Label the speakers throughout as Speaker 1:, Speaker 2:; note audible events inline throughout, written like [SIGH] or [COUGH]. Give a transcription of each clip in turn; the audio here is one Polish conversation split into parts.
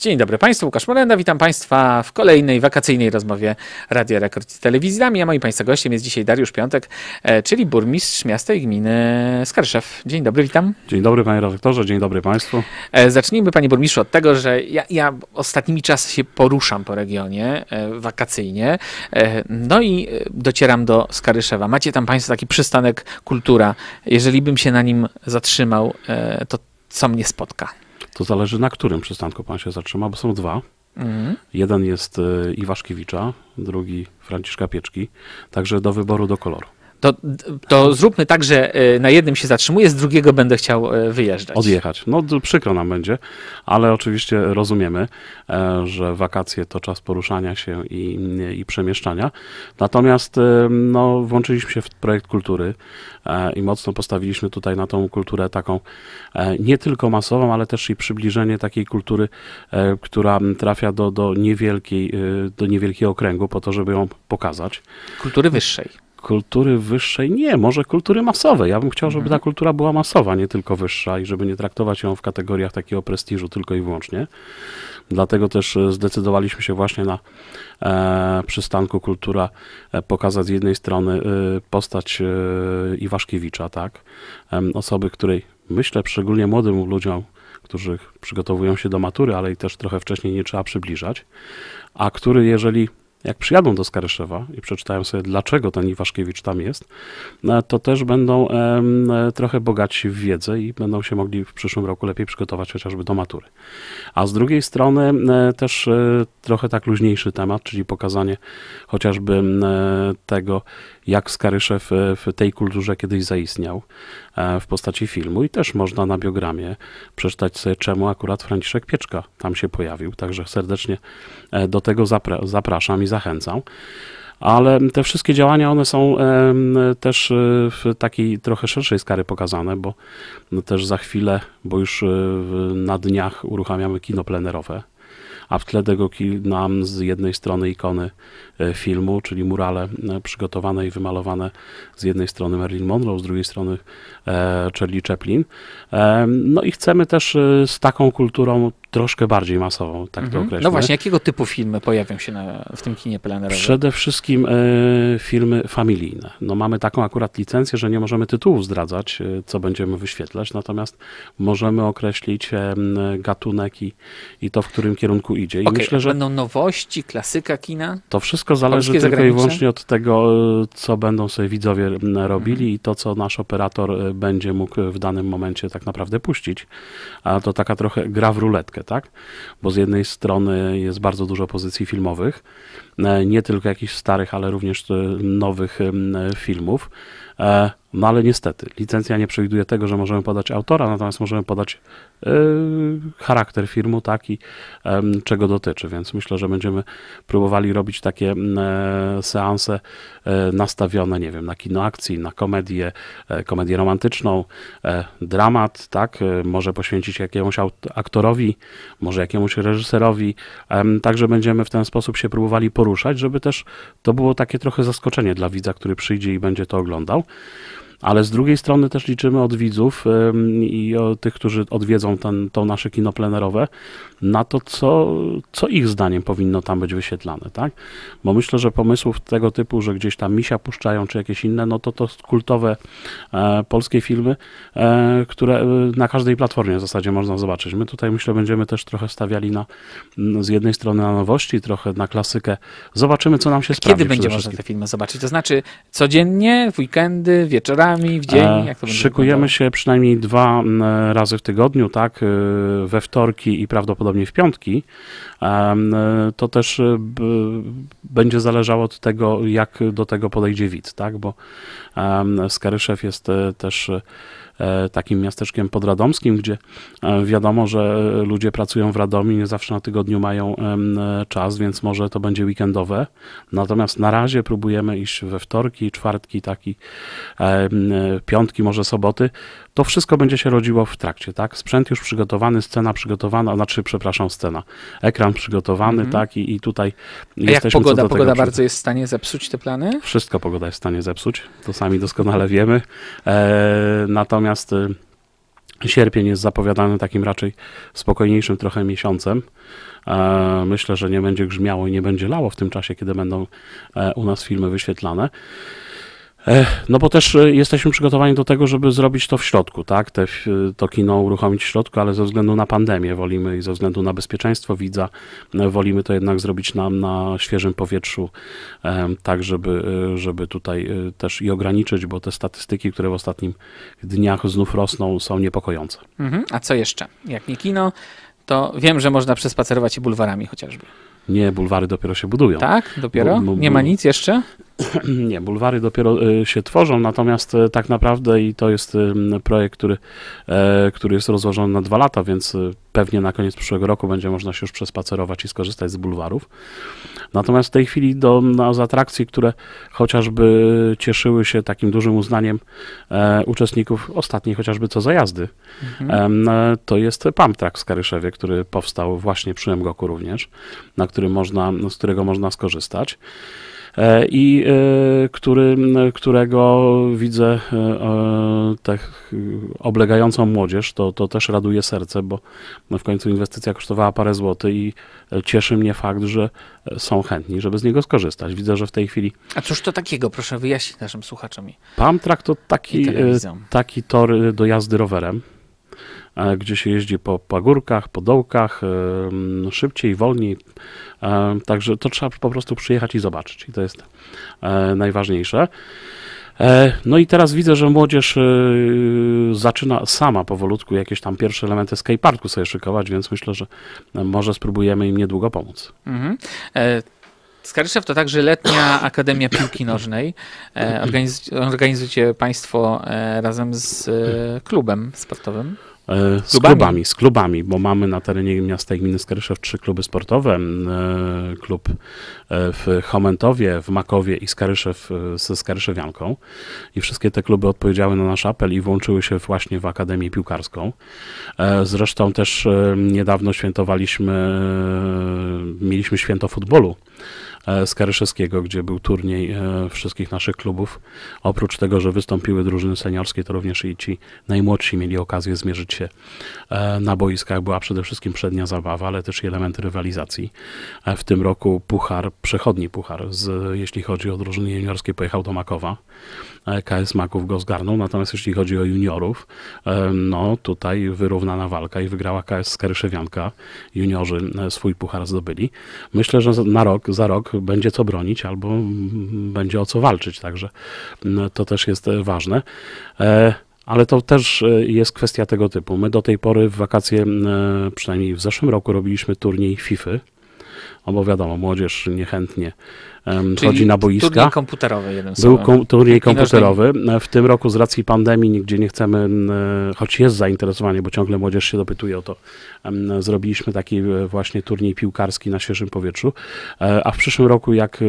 Speaker 1: Dzień dobry Państwu, Łukasz Morenda, witam Państwa w kolejnej wakacyjnej rozmowie Radio Rekord z telewizjami. a moim Państwa gościem jest dzisiaj Dariusz Piątek, e, czyli burmistrz miasta i gminy Skarszew. Dzień dobry, witam. Dzień dobry Panie Redaktorze, dzień dobry Państwu. E, zacznijmy Panie Burmistrzu od tego, że ja, ja ostatnimi czasy się poruszam po regionie e, wakacyjnie, no i docieram do Skaryszewa. Macie tam Państwo taki przystanek Kultura. Jeżeli bym się na nim zatrzymał, to co
Speaker 2: mnie spotka? To zależy na którym przystanku pan się zatrzyma, bo są dwa. Mhm. Jeden jest y, Iwaszkiewicza, drugi Franciszka Pieczki, także do wyboru do koloru to, to zróbmy tak, że e, na jednym się zatrzymuję, z drugiego będę chciał e, wyjeżdżać. Odjechać. No przykro nam będzie, ale oczywiście rozumiemy, e, że wakacje to czas poruszania się i, i przemieszczania. Natomiast no, włączyliśmy się w projekt kultury i mocno postawiliśmy tutaj na tą kulturę taką nie tylko masową, ale też i przybliżenie takiej kultury, która trafia do, do, niewielkiej, do niewielkiego okręgu po to, żeby ją pokazać. Kultury wyższej kultury wyższej nie, może kultury masowej. Ja bym chciał, żeby mhm. ta kultura była masowa, nie tylko wyższa i żeby nie traktować ją w kategoriach takiego prestiżu tylko i wyłącznie. Dlatego też e, zdecydowaliśmy się właśnie na e, przystanku Kultura e, pokazać z jednej strony e, postać Iwaszkiewicza, tak? osoby, której myślę szczególnie młodym ludziom, którzy przygotowują się do matury, ale i też trochę wcześniej nie trzeba przybliżać, a który jeżeli jak przyjadą do Skaryszewa i przeczytają sobie, dlaczego ten Iwaszkiewicz tam jest, e, to też będą e, trochę bogaci w wiedzę i będą się mogli w przyszłym roku lepiej przygotować chociażby do matury. A z drugiej strony e, też trochę tak luźniejszy temat, czyli pokazanie chociażby tego, jak Skaryszew w tej kulturze kiedyś zaistniał w postaci filmu i też można na biogramie przeczytać sobie, czemu akurat Franciszek Pieczka tam się pojawił. Także serdecznie do tego zapraszam i zachęcam. Ale te wszystkie działania, one są też e, w takiej trochę szerszej skali pokazane, bo no, też za chwilę, bo już e, na dniach uruchamiamy kino plenerowe, a w tle tego nam z jednej strony ikony e, filmu, czyli murale przygotowane i wymalowane z jednej strony Marilyn Monroe, z drugiej strony Charlie Chaplin. No i chcemy też z taką kulturą troszkę bardziej masową, tak mhm. to określę. No właśnie,
Speaker 1: jakiego typu filmy pojawią się na, w tym kinie plenerowym? Przede
Speaker 2: wszystkim e, filmy familijne. No mamy taką akurat licencję, że nie możemy tytułów zdradzać, e, co będziemy wyświetlać, natomiast możemy określić y, gatunek i, i to, w którym kierunku idzie. I okay, myślę, że będą
Speaker 1: nowości, klasyka kina?
Speaker 2: To wszystko zależy tylko zagraniczne? i wyłącznie od tego, co będą sobie widzowie robili mhm. i to, co nasz operator będzie mógł w danym momencie tak naprawdę puścić. A to taka trochę gra w ruletkę tak? Bo z jednej strony jest bardzo dużo pozycji filmowych, e, nie tylko jakichś starych, ale również e, nowych e, filmów. No ale niestety, licencja nie przewiduje tego, że możemy podać autora, natomiast możemy podać yy, charakter firmu taki, yy, czego dotyczy, więc myślę, że będziemy próbowali robić takie yy, seanse yy, nastawione, nie wiem, na kino akcji, na komedię, yy, komedię romantyczną, yy, dramat, tak, yy, może poświęcić jakiemuś aktorowi, może jakiemuś reżyserowi, yy, także będziemy w ten sposób się próbowali poruszać, żeby też to było takie trochę zaskoczenie dla widza, który przyjdzie i będzie to oglądał ale z drugiej strony też liczymy od widzów i od tych, którzy odwiedzą ten, to nasze kino plenerowe, na to, co, co ich zdaniem powinno tam być wyświetlane, tak? Bo myślę, że pomysłów tego typu, że gdzieś tam misia puszczają, czy jakieś inne, no to to kultowe e, polskie filmy, e, które e, na każdej platformie w zasadzie można zobaczyć. My tutaj myślę, będziemy też trochę stawiali na, mm, z jednej strony na nowości, trochę na klasykę. Zobaczymy, co nam się sprawdzi. Kiedy będzie można
Speaker 1: te filmy zobaczyć? To znaczy codziennie, w weekendy, wieczorami? godzinami w dzień? E, jak to szykujemy
Speaker 2: się przynajmniej dwa mm, razy w tygodniu, tak, e, we wtorki i prawdopodobnie w piątki. E, mm, to też będzie zależało od tego, jak do tego podejdzie widz, tak, bo mm, Skaryszew jest też E, takim miasteczkiem podradomskim, gdzie e, wiadomo, że e, ludzie pracują w Radomiu, nie zawsze na tygodniu mają czas, więc może to będzie weekendowe. Natomiast na razie próbujemy iść we wtorki, czwartki, taki piątki, może soboty, to wszystko będzie się rodziło w trakcie, tak? Sprzęt już przygotowany, scena przygotowana, znaczy, przepraszam, scena, ekran przygotowany, mm -hmm. tak? I, I, tutaj A jesteśmy jak pogoda, pogoda bardzo przy...
Speaker 1: jest w stanie zepsuć te plany?
Speaker 2: Wszystko pogoda jest w stanie zepsuć, to sami doskonale wiemy. E, natomiast e, Sierpień jest zapowiadany takim raczej spokojniejszym trochę miesiącem. E, myślę, że nie będzie grzmiało i nie będzie lało w tym czasie, kiedy będą e, u nas filmy wyświetlane. No bo też e, jesteśmy przygotowani do tego, żeby zrobić to w środku, tak? Te, e, to kino uruchomić w środku, ale ze względu na pandemię wolimy i ze względu na bezpieczeństwo widza, e, wolimy to jednak zrobić nam na świeżym powietrzu, tak żeby, żeby tutaj też i ograniczyć, bo te statystyki, które w ostatnich dniach znów rosną, są niepokojące. Mhm. A co jeszcze?
Speaker 1: Jak nie kino, to wiem, że można przespacerować się bulwarami chociażby. Nie, bulwary dopiero
Speaker 2: się budują. Tak? Dopiero? Bu, bu, bu. Nie ma nic jeszcze? [CLEARS THROAT] nie, bulwary dopiero e, się tworzą, natomiast e, tak naprawdę i to jest e, projekt, który, który jest rozłożony na dwa lata, więc pewnie na koniec przyszłego roku będzie można się już przespacerować i skorzystać z bulwarów. Natomiast w tej chwili do, no, z atrakcji, które chociażby cieszyły się takim dużym uznaniem e, uczestników ostatniej chociażby co zajazdy, mhm. e, to jest pamtrak w Skaryszewie, który powstał właśnie przy Mgoku również, na którym można, z którego można skorzystać. E, i e, który, którego widzę e, tak oblegającą młodzież, to, to też raduje serce, bo w końcu inwestycja kosztowała parę złotych i cieszy mnie fakt, że są chętni, żeby z niego skorzystać. Widzę, że w tej chwili...
Speaker 1: A cóż to takiego? Proszę wyjaśnić naszym słuchaczom.
Speaker 2: Pamtrak to taki, taki tor do jazdy rowerem. E, gdzie się jeździ po pagórkach, po dołkach, e, no, szybciej, wolniej. E, także to trzeba po prostu przyjechać i zobaczyć i to jest najważniejsze. No i teraz widzę, że młodzież zaczyna sama powolutku jakieś tam pierwsze elementy skateparku sobie szykować, więc myślę, że może spróbujemy im niedługo pomóc.
Speaker 1: Mhm. Skarżyszew to także letnia [COUGHS] Akademia Piłki Nożnej. Organizujecie Państwo razem z klubem sportowym. E, z klubami. klubami,
Speaker 2: z klubami, bo mamy na terenie miasta i gminy Skaryszew trzy kluby sportowe. E, klub e, w Chomentowie, w Makowie i Skaryszew ze Skaryszewianką. I wszystkie te kluby odpowiedziały na nasz apel i włączyły się właśnie w Akademię Piłkarską. Zresztą też niedawno świętowaliśmy, mieliśmy święto futbolu. Skaryszewskiego, e, gdzie był turniej e, wszystkich naszych klubów. Oprócz tego, że wystąpiły drużyny seniorskie, to również i ci najmłodsi mieli okazję zmierzyć się e, na boiskach. Była przede wszystkim przednia zabawa, ale też i elementy rywalizacji. W tym roku puchar, przechodni puchar, z, jeśli chodzi o drużyny juniorskie, pojechał do Makowa. KS Maków go zgarnął, natomiast jeśli chodzi o juniorów, no tutaj wyrównana walka i wygrała KS Skaryszewianka. Juniorzy swój puchar zdobyli. Myślę, że na rok, za rok będzie co bronić albo będzie o co walczyć, także mm, to też jest e, ważne. E, ale to też e, jest kwestia tego typu. My do tej pory w wakacje, mm, przynajmniej w zeszłym roku, robiliśmy turniej FIFA no bo wiadomo, młodzież niechętnie um, chodzi na boiska. turniej komputerowy
Speaker 1: jeden Był kom turniej komputerowy.
Speaker 2: W tym roku z racji pandemii nigdzie nie chcemy, choć jest zainteresowanie, bo ciągle młodzież się dopytuje o to, um, zrobiliśmy taki e, właśnie turniej piłkarski na świeżym powietrzu, e, a w przyszłym roku, jak e,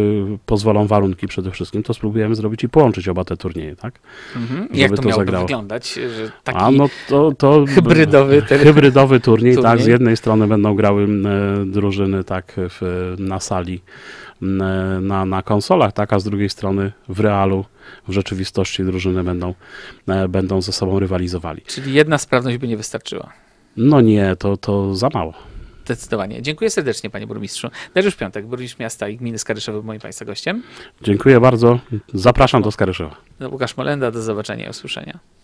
Speaker 2: pozwolą warunki przede wszystkim, to spróbujemy zrobić i połączyć oba te turnieje, tak? Mhm. Jak to, to miałoby zagrało. wyglądać? Że taki a, no to, to hybrydowy, ten... hybrydowy turniej, turniej, tak, z jednej strony będą grały drużyny, tak, w, na sali, na, na konsolach, tak, a z drugiej strony w realu, w rzeczywistości drużyny będą, e, będą ze sobą rywalizowali.
Speaker 1: Czyli jedna sprawność by nie wystarczyła.
Speaker 2: No nie, to, to za mało.
Speaker 1: Zdecydowanie. Dziękuję serdecznie, panie burmistrzu. Dariusz Piątek, burmistrz miasta i gminy Skaryszewy, moim państwa gościem.
Speaker 2: Dziękuję bardzo. Zapraszam do Skaryszewa.
Speaker 1: Łukasz Molenda, do zobaczenia i usłyszenia.